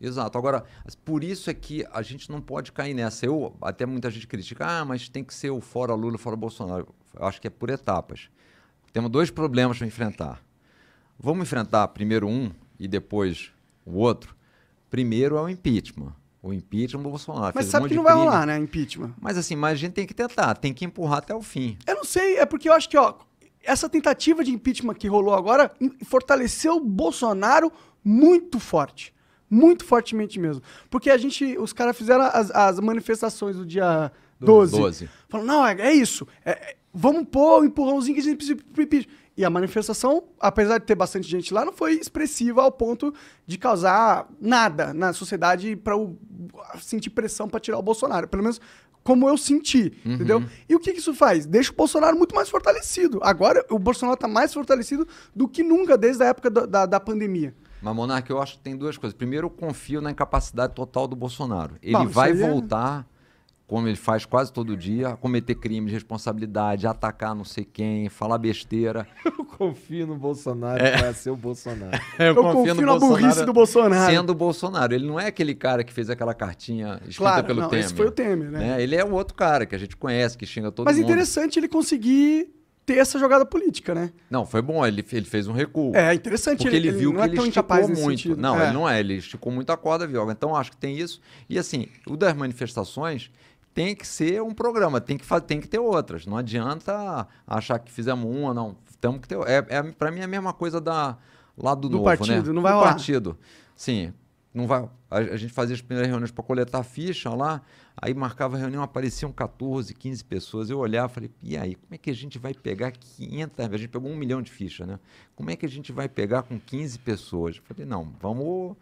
Exato. Agora, por isso é que a gente não pode cair nessa. Eu até muita gente critica, ah, mas tem que ser o fora Lula, fora Bolsonaro. Eu acho que é por etapas. Temos dois problemas para enfrentar. Vamos enfrentar primeiro um e depois o outro. Primeiro é o impeachment. O impeachment do Bolsonaro. Mas Fez sabe um que não vai crime. rolar, né? Impeachment. Mas assim, mas a gente tem que tentar, tem que empurrar até o fim. Eu não sei, é porque eu acho que, ó, essa tentativa de impeachment que rolou agora fortaleceu o Bolsonaro muito forte. Muito fortemente mesmo. Porque a gente, os caras fizeram as, as, manifestações do dia 12. 12. Falaram, não, é, é isso. É, é vamos pôr o um empurrãozinho que a gente precisa. E a manifestação, apesar de ter bastante gente lá, não foi expressiva ao ponto de causar nada na sociedade para sentir pressão para tirar o Bolsonaro. Pelo menos como eu senti, uhum. entendeu? E o que, isso faz? Deixa o Bolsonaro muito mais fortalecido. Agora, o Bolsonaro está mais fortalecido do que nunca desde a época da, da, da pandemia. Mas, Monarca, eu acho que tem duas coisas. Primeiro, eu confio na incapacidade total do Bolsonaro. Ele Bom, vai seria... É voltar, como ele faz quase todo dia, a cometer crime de responsabilidade, atacar não sei quem, falar besteira. Eu confio no Bolsonaro é... para ser o Bolsonaro. eu, eu confio, confio no na Bolsonaro burrice do Bolsonaro. Sendo o Bolsonaro. Ele não é aquele cara que fez aquela cartinha escrita claro, pelo não, Temer. Esse foi o Temer, né? né? Ele é o outro cara que a gente conhece, que xinga todo Mas mundo. Mas interessante ele conseguir ter essa jogada política, né? Não, foi bom, ele, ele fez um recuo. É, interessante. Porque ele, ele viu que é ele esticou muito. Não, é. ele não é, ele esticou muito a corda, Vioga. Então, acho que tem isso. E assim, o das manifestações tem que ser um programa, tem que, tem que ter outras. Não adianta achar que fizemos uma, não. Temos que ter. É, é, para mim é a mesma coisa da, lá do, do novo, né? partido, né? Não vai do partido. Sim, não vai, a, a gente fazia as primeiras reuniões para coletar ficha lá, aí marcava a reunião, apareciam 14, 15 pessoas. Eu olhava e falei, e aí, como é que a gente vai pegar 500? A gente pegou um milhão de fichas, né? Como é que a gente vai pegar com 15 pessoas? Eu falei, não, vamos.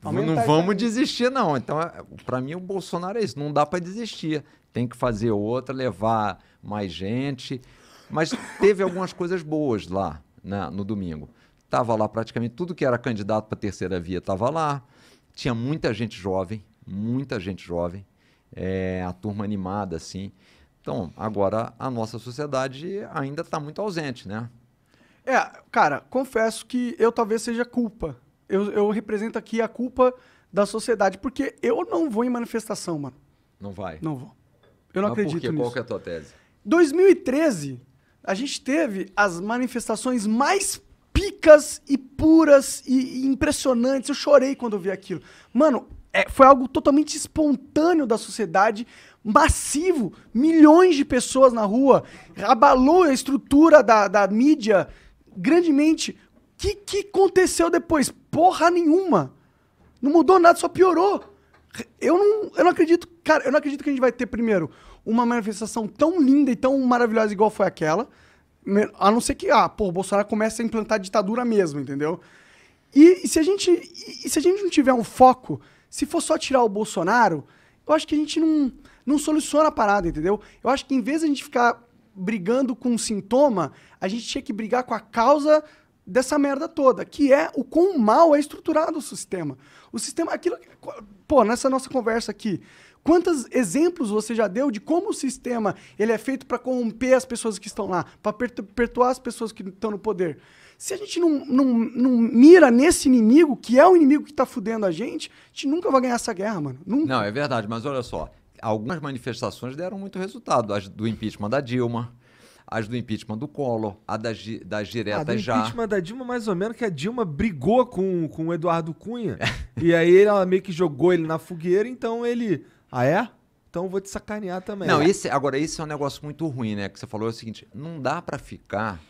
vamos não vamos desistir, não. Então, é, para mim, o Bolsonaro é isso. Não dá para desistir. Tem que fazer outra, levar mais gente. Mas teve algumas coisas boas lá né, no domingo. Estava lá praticamente tudo que era candidato para a terceira via estava lá. Tinha muita gente jovem, muita gente jovem, é, a turma animada, assim. Então, agora a nossa sociedade ainda está muito ausente, né? É, cara, confesso que eu talvez seja culpa. Eu, eu represento aqui a culpa da sociedade, porque eu não vou em manifestação, mano. Não vai? Não vou. Eu não Mas acredito por quê? nisso. Qual que é a tua tese? 2013, a gente teve as manifestações mais picas e puras e, e impressionantes. Eu chorei quando eu vi aquilo. Mano, é, foi algo totalmente espontâneo da sociedade, massivo, milhões de pessoas na rua, abalou a estrutura da, da mídia grandemente. O que, que aconteceu depois? Porra nenhuma. Não mudou nada, só piorou. Eu não, eu não acredito, cara, eu não acredito que a gente vai ter, primeiro, uma manifestação tão linda e tão maravilhosa igual foi aquela. A não ser que, ah, pô, o Bolsonaro comece a implantar ditadura mesmo, entendeu? E, e se a gente, e, se a gente não tiver um foco, se for só tirar o Bolsonaro, eu acho que a gente não, não soluciona a parada, entendeu? Eu acho que em vez de a gente ficar brigando com um sintoma, a gente tinha que brigar com a causa dessa merda toda, que é o quão mal é estruturado o sistema. O sistema, aquilo, pô, nessa nossa conversa aqui, Quantos exemplos você já deu de como o sistema ele é feito para corromper as pessoas que estão lá, para perpetuar as pessoas que estão no poder? Se a gente não, não, não mira nesse inimigo, que é o inimigo que está fudendo a gente, a gente nunca vai ganhar essa guerra, mano. Nunca. Não, é verdade, mas olha só. Algumas manifestações deram muito resultado. As do impeachment da Dilma, as do impeachment do Collor, a das, das diretas ah, do já. impeachment da Dilma, mais ou menos, que a Dilma brigou com, com o Eduardo Cunha. e aí ela meio que jogou ele na fogueira, então ele ah, é? Então eu vou te sacanear também. Não, esse, agora esse é um negócio muito ruim, né? Que você falou é o seguinte: não dá para ficar,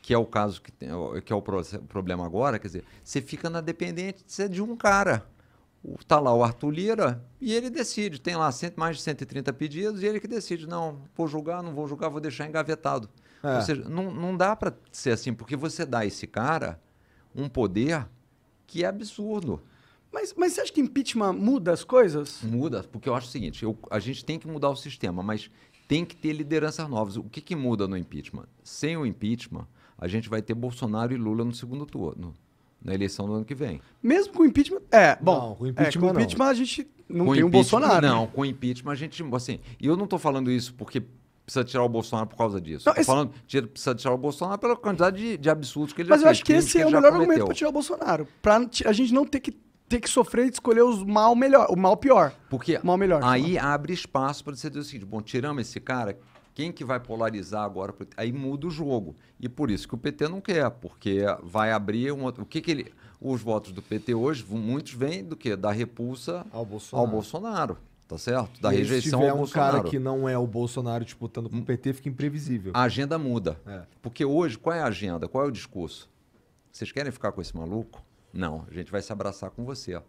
que é o caso que, tem, que é o problema agora, quer dizer, você fica na dependência de um cara. tá lá o Arthur Lira e ele decide. Tem lá cento, mais de 130 pedidos e ele que decide: não, vou julgar, não vou julgar, vou deixar engavetado. É. Ou seja, não, não dá para ser assim, porque você dá a esse cara um poder que é absurdo. Mas, mas você acha que impeachment muda as coisas? Muda, porque eu acho o seguinte: eu, a gente tem que mudar o sistema, mas tem que ter lideranças novas. O que, que muda no impeachment? Sem o impeachment, a gente vai ter Bolsonaro e Lula no segundo turno, na eleição do ano que vem. Mesmo com o impeachment. É, bom. Não, com é, o impeachment, é, com impeachment a gente não com tem o um Bolsonaro. Não, com o impeachment a gente. Assim, e eu não estou falando isso porque precisa tirar o Bolsonaro por causa disso. Não, esse... falando tira, precisa tirar o Bolsonaro pela quantidade de, de absurdos que ele Mas já fez. Mas eu acho que esse é o melhor argumento para tirar o Bolsonaro. Para a gente não ter que ter que sofrer e escolher os mal melhor, o mal pior. Porque mal melhor, aí abre espaço para você dizer o seguinte, bom, tiramos esse cara, quem que vai polarizar agora? Aí muda o jogo. E por isso que o PT não quer, porque vai abrir um outro... O que que ele... Os votos do PT hoje, muitos vêm do quê? Da repulsa ao Bolsonaro. Ao Bolsonaro tá certo? Da e rejeição se tiver um cara que não é o Bolsonaro disputando com o PT, fica imprevisível. A agenda muda. É. Porque hoje, qual é a agenda? Qual é o discurso? Vocês querem ficar com esse maluco? Não, a gente vai se abraçar com você, ó.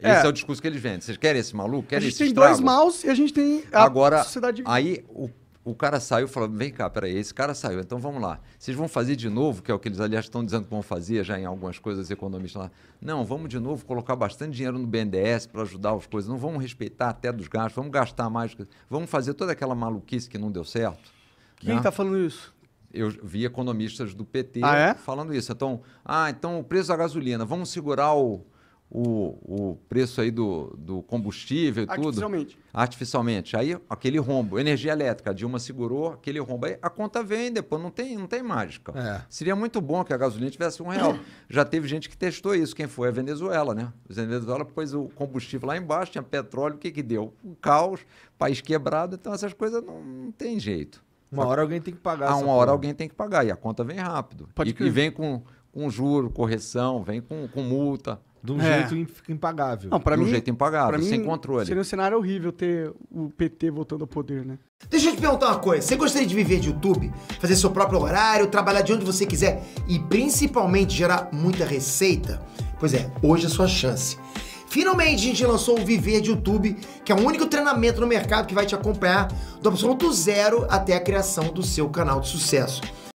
É. Esse é. é, o discurso que eles vendem. Vocês querem esse maluco? Querem a gente tem dois maus e a gente tem a Agora, sociedade... Aí o, o cara saiu falou vem cá, peraí, esse cara saiu, então vamos lá. Vocês vão fazer de novo, que é o que eles, aliás, estão dizendo que vão fazer já em algumas coisas, economistas lá. Não, vamos de novo colocar bastante dinheiro no BNDES para ajudar as coisas. Não vamos respeitar até dos gastos, vamos gastar mais. Vamos fazer toda aquela maluquice que não deu certo. Quem está né? Tá falando isso? eu vi economistas do PT ah, é? falando isso. Então, ah, então o preço da gasolina, vamos segurar o, o, o preço aí do, do combustível e Artificialmente. tudo. Artificialmente. Aí aquele rombo, energia elétrica, a Dilma segurou aquele rombo. Aí a conta vem, depois não tem, não tem mágica. É. Seria muito bom que a gasolina tivesse um real. Já teve gente que testou isso. Quem foi? A Venezuela, né? A Venezuela pôs o combustível lá embaixo, tinha petróleo, o que que deu? Um caos, país quebrado, então essas coisas não, não tem jeito. Uma hora alguém tem que pagar. Ah, uma hora alguém tem que pagar e a conta vem rápido. Pode e, que... e vem com, com juro, correção, vem com, com multa. De um é. jeito impagável. Não, pra de um jeito impagável, sem controle. Seria um cenário horrível ter o PT voltando ao poder, né? Deixa eu te perguntar uma coisa. Você gostaria de viver de YouTube? Fazer seu próprio horário, trabalhar de onde você quiser e principalmente gerar muita receita? Pois é, hoje é a sua chance. Finalmente a gente lançou o Viver de YouTube, que é o único treinamento no mercado que vai te acompanhar do absoluto zero até a criação do seu canal de sucesso.